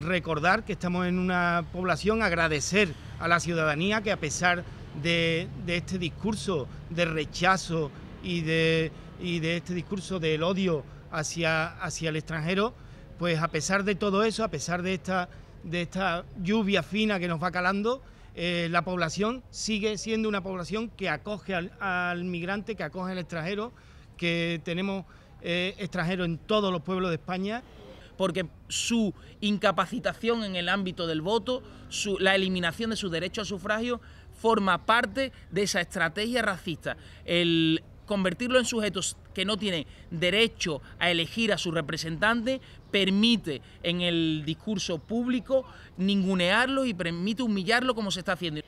Recordar que estamos en una población, agradecer a la ciudadanía que a pesar de, este discurso de rechazo y de, este discurso del odio hacia, el extranjero, pues a pesar de todo eso, a pesar de esta, lluvia fina que nos va calando, eh, la población sigue siendo una población que acoge al, migrante, que acoge al extranjero, que tenemos eh, extranjeros en todos los pueblos de España porque su incapacitación en el ámbito del voto, su, la eliminación de su derecho a sufragio, forma parte de esa estrategia racista. El convertirlo en sujetos que no tienen derecho a elegir a su representante permite en el discurso público ningunearlos y permite humillarlo como se está haciendo.